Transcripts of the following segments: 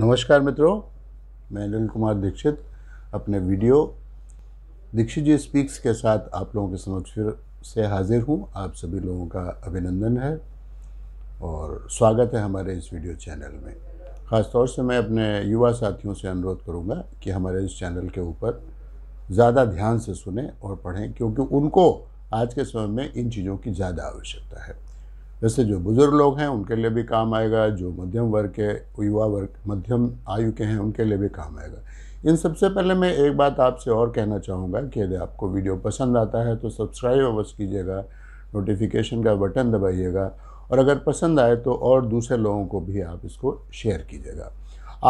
नमस्कार मित्रों मैं अनिल कुमार दीक्षित अपने वीडियो दीक्षित जी स्पीक्स के साथ आप लोगों के समक्ष फिर से हाजिर हूँ आप सभी लोगों का अभिनंदन है और स्वागत है हमारे इस वीडियो चैनल में ख़ासतौर से मैं अपने युवा साथियों से अनुरोध करूँगा कि हमारे इस चैनल के ऊपर ज़्यादा ध्यान से सुने और पढ़ें क्योंकि उनको आज के समय में इन चीज़ों की ज़्यादा आवश्यकता है वैसे जो बुज़ुर्ग लोग हैं उनके लिए भी काम आएगा जो मध्यम वर्ग के युवा वर्ग मध्यम आयु के हैं उनके लिए भी काम आएगा इन सबसे पहले मैं एक बात आपसे और कहना चाहूँगा कि यदि आपको वीडियो पसंद आता है तो सब्सक्राइब अवश्य कीजिएगा नोटिफिकेशन का बटन दबाइएगा और अगर पसंद आए तो और दूसरे लोगों को भी आप इसको शेयर कीजिएगा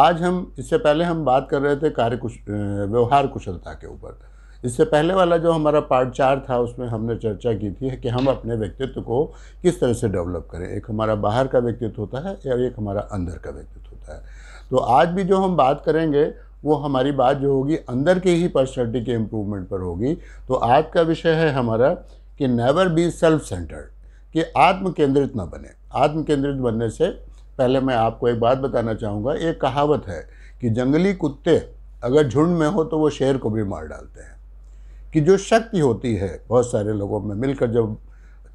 आज हम इससे पहले हम बात कर रहे थे कार्य कुश व्यवहार कुशलता के ऊपर इससे पहले वाला जो हमारा पार्ट चार था उसमें हमने चर्चा की थी कि हम अपने व्यक्तित्व को किस तरह से डेवलप करें एक हमारा बाहर का व्यक्तित्व होता है या एक हमारा अंदर का व्यक्तित्व होता है तो आज भी जो हम बात करेंगे वो हमारी बात जो होगी अंदर के ही पर्सनैलिटी के इम्प्रूवमेंट पर होगी तो आज का विषय है हमारा कि नेवर बी सेल्फ सेंटर्ड कि आत्म केंद्रित ना बने आत्म केंद्रित बनने से पहले मैं आपको एक बात बताना चाहूँगा एक कहावत है कि जंगली कुत्ते अगर झुंड में हो तो वो शेर को भी मार डालते हैं कि जो शक्ति होती है बहुत सारे लोगों में मिलकर जब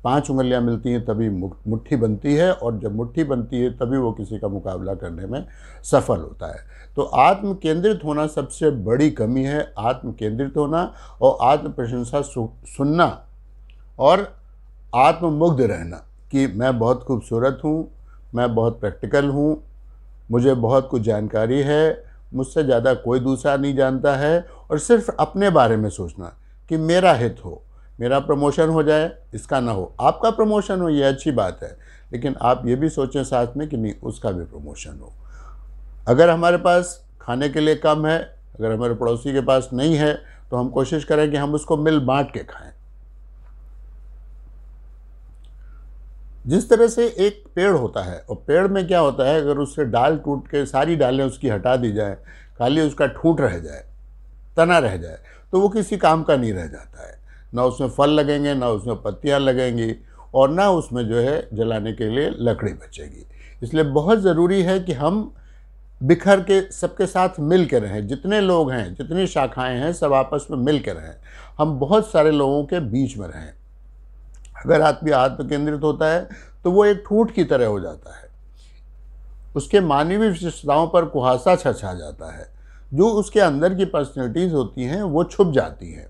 पांच उंगलियां मिलती हैं तभी मुट्ठी बनती है और जब मुट्ठी बनती है तभी वो किसी का मुकाबला करने में सफल होता है तो आत्म केंद्रित होना सबसे बड़ी कमी है आत्म केंद्रित होना और आत्म प्रशंसा सुनना और आत्ममुग्ध रहना कि मैं बहुत खूबसूरत हूँ मैं बहुत प्रैक्टिकल हूँ मुझे बहुत कुछ जानकारी है मुझसे ज़्यादा कोई दूसरा नहीं जानता है और सिर्फ अपने बारे में सोचना कि मेरा हित हो मेरा प्रमोशन हो जाए इसका ना हो आपका प्रमोशन हो यह अच्छी बात है लेकिन आप ये भी सोचें साथ में कि नहीं उसका भी प्रमोशन हो अगर हमारे पास खाने के लिए कम है अगर हमारे पड़ोसी के पास नहीं है तो हम कोशिश करें कि हम उसको मिल बांट के खाएं जिस तरह से एक पेड़ होता है और पेड़ में क्या होता है अगर उससे डाल टूट के सारी डालें उसकी हटा दी जाए खाली उसका ठूट रह जाए तना रह जाए तो वो किसी काम का नहीं रह जाता है ना उसमें फल लगेंगे ना उसमें पत्तियाँ लगेंगी और ना उसमें जो है जलाने के लिए लकड़ी बचेगी इसलिए बहुत ज़रूरी है कि हम बिखर के सबके साथ मिल के रहें जितने लोग हैं जितनी शाखाएं हैं सब आपस में मिल के रहें हम बहुत सारे लोगों के बीच में रहें अगर आदमी आत्म केंद्रित होता है तो वो एक ठूट की तरह हो जाता है उसके मानवीय विशेषताओं पर कुहासा छछा जाता है जो उसके अंदर की पर्सनैलिटीज़ होती हैं वो छुप जाती हैं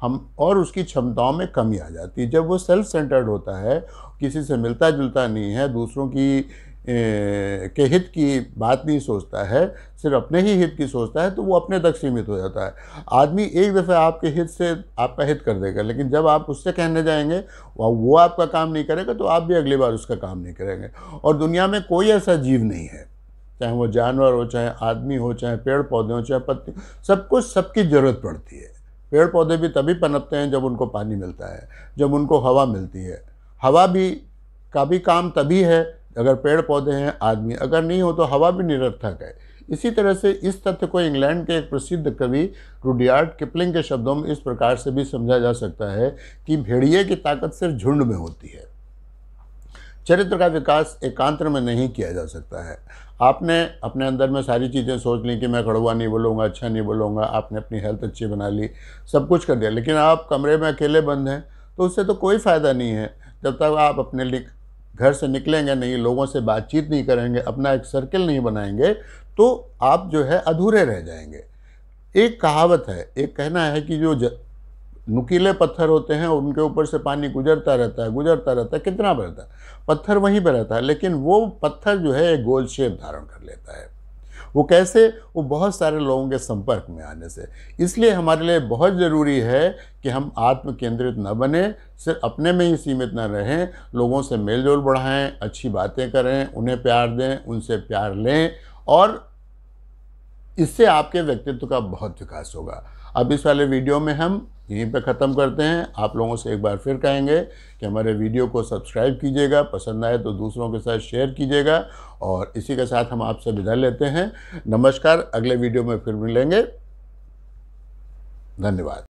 हम और उसकी क्षमताओं में कमी आ जाती है जब वो सेल्फ सेंटर्ड होता है किसी से मिलता जुलता नहीं है दूसरों की ए, के हित की बात नहीं सोचता है सिर्फ अपने ही हित की सोचता है तो वो अपने तक सीमित हो जाता है आदमी एक दफ़ा आपके हित से आपका हित कर देगा लेकिन जब आप उससे कहने जाएंगे वो आपका काम नहीं करेगा तो आप भी अगली बार उसका काम नहीं करेंगे और दुनिया में कोई ऐसा जीव नहीं है चाहे वो जानवर हो चाहे आदमी हो चाहे पेड़ पौधे हो चाहे पत्ती सब कुछ सबकी ज़रूरत पड़ती है पेड़ पौधे भी तभी पनपते हैं जब उनको पानी मिलता है जब उनको हवा मिलती है हवा भी का भी काम तभी है अगर पेड़ पौधे हैं आदमी अगर नहीं हो तो हवा भी निरर्थक है इसी तरह से इस तथ्य को इंग्लैंड के एक प्रसिद्ध कवि रुडियार्ड किपलिंग के शब्दों में इस प्रकार से भी समझा जा सकता है कि भेड़िए की ताकत सिर्फ झुंड में होती है चरित्र का विकास एकांत में नहीं किया जा सकता है आपने अपने अंदर में सारी चीज़ें सोच ली कि मैं कड़वा नहीं बोलूँगा अच्छा नहीं बोलूँगा आपने अपनी हेल्थ अच्छी बना ली सब कुछ कर दिया लेकिन आप कमरे में अकेले बंद हैं तो उससे तो कोई फ़ायदा नहीं है जब तक आप अपने लिए घर से निकलेंगे नहीं लोगों से बातचीत नहीं करेंगे अपना एक सर्किल नहीं बनाएंगे तो आप जो है अधूरे रह जाएंगे एक कहावत है एक कहना है कि जो नुकीले पत्थर होते हैं उनके ऊपर से पानी गुजरता रहता है गुजरता रहता है कितना बहता है पत्थर वहीं पर रहता है लेकिन वो पत्थर जो है एक गोल शेप धारण कर लेता है वो कैसे वो बहुत सारे लोगों के संपर्क में आने से इसलिए हमारे लिए बहुत ज़रूरी है कि हम आत्म केंद्रित न बने सिर्फ अपने में ही सीमित न रहें लोगों से मेल जोल बढ़ाएँ अच्छी बातें करें उन्हें प्यार दें उनसे प्यार लें और इससे आपके व्यक्तित्व का बहुत विकास होगा अब इस वाले वीडियो में हम यहीं पर ख़त्म करते हैं आप लोगों से एक बार फिर कहेंगे कि हमारे वीडियो को सब्सक्राइब कीजिएगा पसंद आए तो दूसरों के साथ शेयर कीजिएगा और इसी के साथ हम आपसे विदा लेते हैं नमस्कार अगले वीडियो में फिर मिलेंगे धन्यवाद